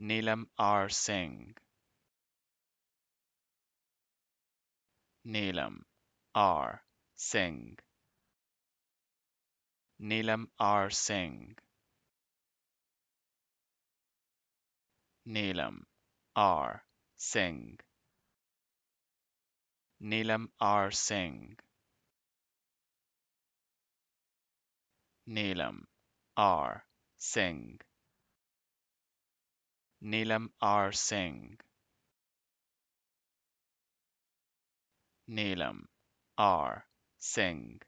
Neelam R. Singh. Neelam R. Singh. Neelam R. Singh. Neelam R. Singh. Neelam R. Singh. Neelam R. Singh. Neelam R. Singh. Neelam R. Singh.